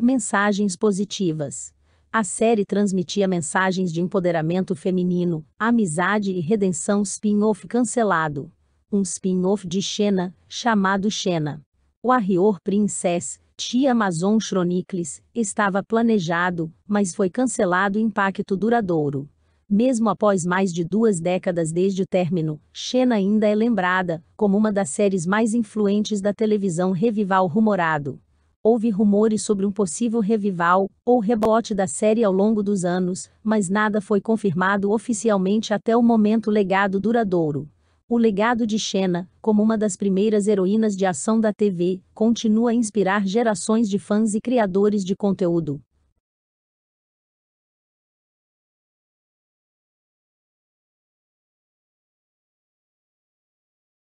Mensagens positivas. A série transmitia mensagens de empoderamento feminino, amizade e redenção spin-off cancelado. Um spin-off de Xena, chamado Xena. Warrior Princess, Tia Amazon Chronicles, estava planejado, mas foi cancelado impacto duradouro. Mesmo após mais de duas décadas desde o término, Xena ainda é lembrada como uma das séries mais influentes da televisão revival rumorado houve rumores sobre um possível revival ou rebote da série ao longo dos anos, mas nada foi confirmado oficialmente até o momento legado duradouro. O legado de Xena, como uma das primeiras heroínas de ação da TV, continua a inspirar gerações de fãs e criadores de conteúdo.